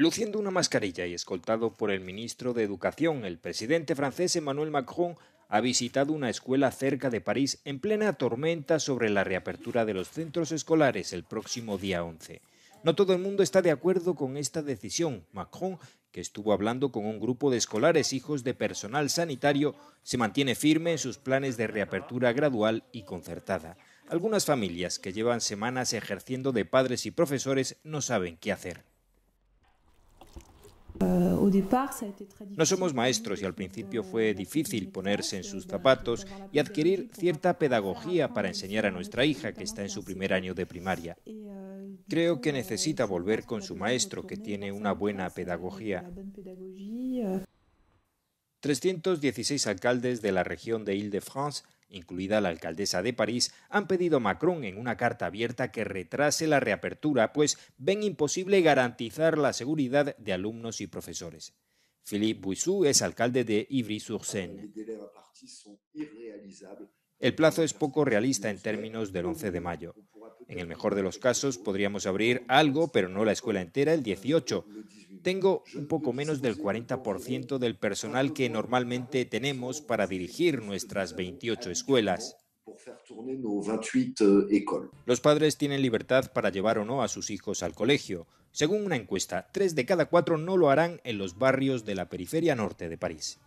Luciendo una mascarilla y escoltado por el ministro de Educación, el presidente francés Emmanuel Macron ha visitado una escuela cerca de París en plena tormenta sobre la reapertura de los centros escolares el próximo día 11. No todo el mundo está de acuerdo con esta decisión. Macron, que estuvo hablando con un grupo de escolares hijos de personal sanitario, se mantiene firme en sus planes de reapertura gradual y concertada. Algunas familias que llevan semanas ejerciendo de padres y profesores no saben qué hacer. No somos maestros y al principio fue difícil ponerse en sus zapatos y adquirir cierta pedagogía para enseñar a nuestra hija que está en su primer año de primaria. Creo que necesita volver con su maestro que tiene una buena pedagogía. 316 alcaldes de la región de ile de france incluida la alcaldesa de París, han pedido a Macron en una carta abierta que retrase la reapertura, pues ven imposible garantizar la seguridad de alumnos y profesores. Philippe Buissou es alcalde de Ivry-sur-Seine. El plazo es poco realista en términos del 11 de mayo. En el mejor de los casos podríamos abrir algo, pero no la escuela entera, el 18. Tengo un poco menos del 40% del personal que normalmente tenemos para dirigir nuestras 28 escuelas. Los padres tienen libertad para llevar o no a sus hijos al colegio. Según una encuesta, tres de cada cuatro no lo harán en los barrios de la periferia norte de París.